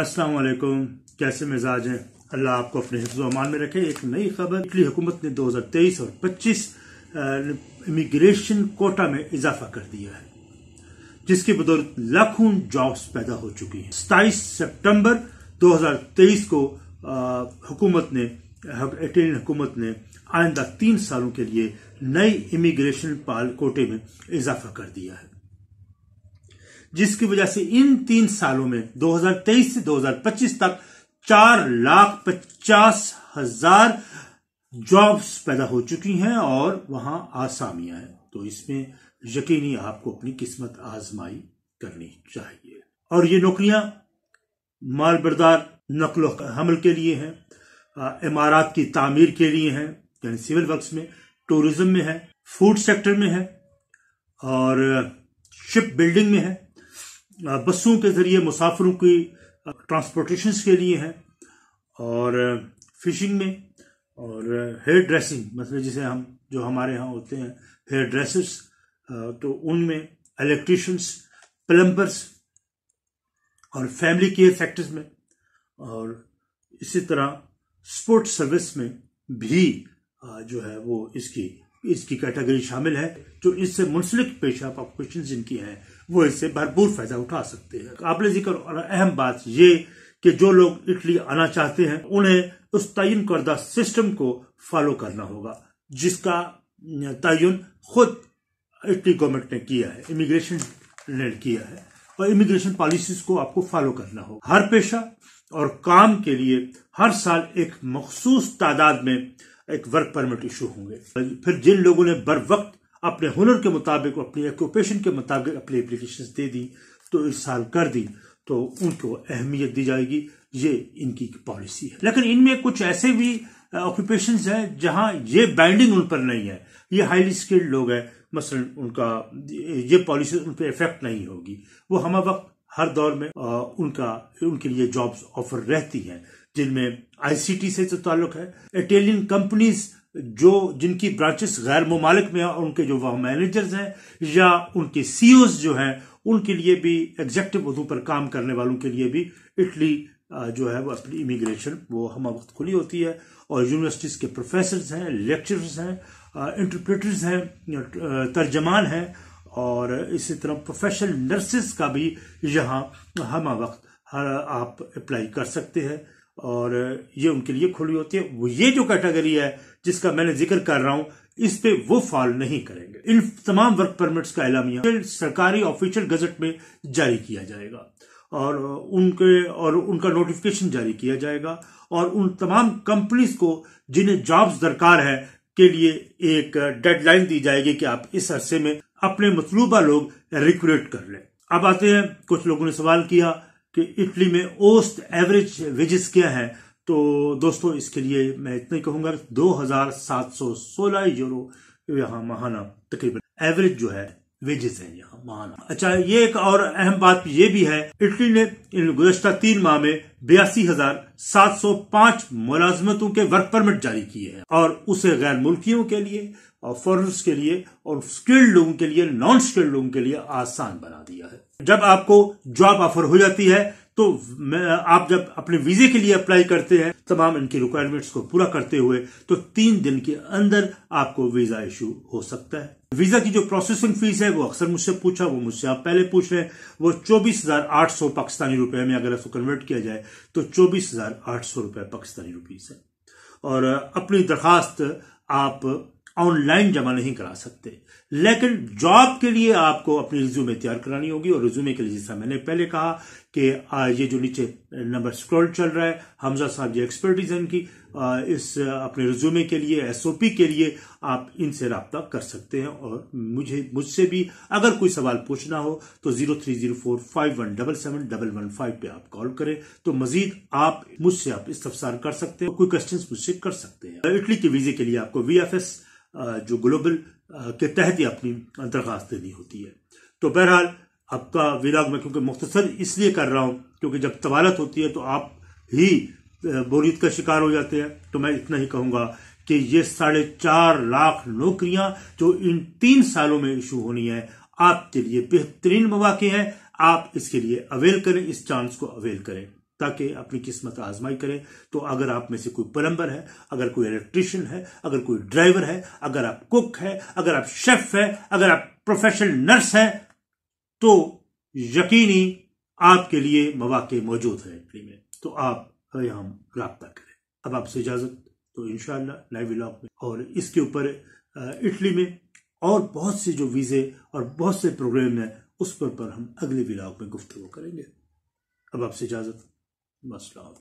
अस्सलाम वालेकुम कैसे मिजाज हैं अल्लाह आपको अपने हिफ्ज अमान में रखे एक नई खबर इटली हुकूमत ने 2023 और 25 इमिग्रेशन कोटा में इजाफा कर दिया है जिसकी बदौलत लाखों जॉब्स पैदा हो चुकी हैं सताईस सितंबर 2023 को हुकूमत ने इटालियन हुकूमत ने आइंदा तीन सालों के लिए नई इमिग्रेशन पाल कोटे में इजाफा कर दिया है जिसकी वजह से इन तीन सालों में 2023 से 2025 तक चार लाख पचास हजार जॉब्स पैदा हो चुकी हैं और वहां आसामियां हैं तो इसमें यकीनी आपको अपनी किस्मत आजमाई करनी चाहिए और ये नौकरियां मालबरदार नकलो हमल के लिए हैं इमारत की तामीर के लिए हैं यानी सिविल वर्क्स में टूरिज्म में है फूड सेक्टर में है और शिप बिल्डिंग में है बसों के ज़रिए मुसाफिरों की ट्रांसपोर्टेशन के लिए हैं और फिशिंग में और हेयर ड्रेसिंग मतलब जिसे हम जो हमारे यहाँ होते हैं हेयर ड्रेसर्स तो उनमें इलेक्ट्रिशंस प्लम्बर्स और फैमिली केयर फैक्टर्स में और इसी तरह स्पोर्ट्स सर्विस में भी जो है वो इसकी इसकी कैटेगरी शामिल है जो इससे मुंसलिक पेशा प्रोफेशन जिनकी हैं वो इससे भरपूर फायदा उठा सकते हैं काबिल जिक्र और अहम बात ये कि जो लोग इटली आना चाहते हैं उन्हें उस तयन करदा सिस्टम को फॉलो करना होगा जिसका तयन खुद इटली गवर्नमेंट ने किया है इमिग्रेशन ने किया है और इमिग्रेशन पॉलिसीज को आपको फॉलो करना होगा हर पेशा और काम के लिए हर साल एक मखसूस तादाद में एक वर्क परमिट इशू होंगे फिर जिन लोगों ने बर वक्त अपने हुनर के मुताबिक अपनी एक्यूपेशन के मुताबिक अपनी एप्लीकेशन दे दी तो इस साल कर दी तो उनको अहमियत दी जाएगी ये इनकी पॉलिसी है लेकिन इनमें कुछ ऐसे भी ऑक्यूपेशन हैं जहां ये बाइंडिंग उन पर नहीं है ये हाईली स्किल्ड लोग हैं मसलन उनका ये पॉलिसी उन पर इफेक्ट नहीं होगी वो हम वक्त हर दौर में उनका उनके लिए जॉब्स ऑफर रहती हैं जिनमें आईसीटी से ताल्लुक है इटालियन कंपनीज जो जिनकी ब्रांचेस गैर ममालिक में और उनके जो वह मैनेजर्स हैं या उनके सीईओज e जो हैं उनके लिए भी एग्जेक्टिव उदू पर काम करने वालों के लिए भी इटली जो है वो अपनी इमिग्रेशन वो हम वक्त खुली होती है और यूनिवर्सिटीज़ के प्रोफेसर हैं लेक्चरर्स हैं इंटरप्रेटर्स हैं तर्जमान हैं और इसी तरह प्रोफेशनल नर्सिस का भी यहाँ हम वक्त हर आप अप्लाई कर सकते हैं और ये उनके लिए खुली होती है वो ये जो कैटेगरी है जिसका मैंने जिक्र कर रहा हूं इस पे वो फॉल नहीं करेंगे इन तमाम वर्क परमिट्स का एलामिया सरकारी ऑफिशियल गजट में जारी किया जाएगा और उनके और उनका नोटिफिकेशन जारी किया जाएगा और उन तमाम कंपनीज को जिन्हें जॉब्स दरकार है के लिए एक डेडलाइन दी जाएगी कि आप इस अरसे में अपने मतलूबा लोग रिक्रूट कर लें अब आते हैं कुछ लोगों ने सवाल किया कि इटली में ओस्ट एवरेज वेजेस क्या है तो दोस्तों इसके लिए मैं इतना ही कहूंगा दो हजार सात सौ सोलह यूरो यहाँ महाना तकरीबन एवरेज जो है वेजेस है यहाँ महाना अच्छा ये एक और अहम बात ये भी है इटली ने इन गुजश्ता तीन माह में बयासी हजार सात सौ पांच मुलाजमतों के वर्क परमिट जारी किए हैं और उसे गैर मुल्कियों के लिए फॉरनर्स के लिए और स्किल्ड लोगों के लिए नॉन स्किल्ड लोगों के लिए आसान बना दिया है जब आपको जॉब ऑफर हो जाती है तो आप जब अपने वीजे के लिए अप्लाई करते हैं तमाम इनकी रिक्वायरमेंट्स को पूरा करते हुए तो तीन दिन के अंदर आपको वीजा इशू हो सकता है वीजा की जो प्रोसेसिंग फीस है वो अक्सर मुझसे पूछा वो मुझसे आप पहले पूछ रहे हैं वो चौबीस हजार आठ सौ पाकिस्तानी रुपए में अगर इसको कन्वर्ट किया जाए तो चौबीस हजार आठ सौ रुपए पाकिस्तानी रुपीज है और अपनी दरखास्त आप ऑनलाइन जमा नहीं करा सकते लेकिन जॉब के लिए आपको अपने रिज्यूमे तैयार करानी होगी और रिज्यूमे के लिए जैसा मैंने पहले कहा कि ये जो नीचे नंबर स्क्रॉल चल रहा है हमजा साहब जी एक्सपर्टीज इनकी इस अपने रिज्यूमे के लिए एसओपी के लिए आप इनसे रबता कर सकते हैं और मुझे मुझसे भी अगर कोई सवाल पूछना हो तो zero three zero four five one double seven double one five पे आप कॉल करें तो मजीद आप मुझसे आप इस्तफसार कर सकते हैं कोई क्वेश्चन मुझसे कर सकते हैं इटली के वीजे के लिए आपको वी एफ एस जो ग्लोबल के तहत ही अपनी दरख्वास्त देनी होती है तो बहरहाल आपका विराग मैं क्योंकि मुख्तसर इसलिए कर रहा हूँ क्योंकि जब तवालत होती है तो आप ही बोरीत का शिकार हो जाते हैं तो मैं इतना ही कहूँगा कि ये साढ़े चार लाख नौकरियां जो इन तीन सालों में इशू होनी है आपके लिए बेहतरीन मौाक़े हैं आप इसके लिए अवेल करें इस चांस को अवेल करें ताकि अपनी किस्मत आजमाई करें तो अगर आप में से कोई पलम्बर है अगर कोई इलेक्ट्रिशियन है अगर कोई ड्राइवर है अगर आप कुक है अगर आप शेफ है अगर आप प्रोफेशनल नर्स है तो यकीनी आपके लिए मौाक़े मौजूद हैं इटली में तो आप हम रबता करें अब आपसे इजाज़त तो इन लाइव व्लॉग में और इसके ऊपर इटली में और बहुत से जो वीज़े और बहुत से प्रोग्राम हैं उस पर, पर हम अगले व्लॉग में गुफ्तु करेंगे अब आपसे इजाज़त Must love.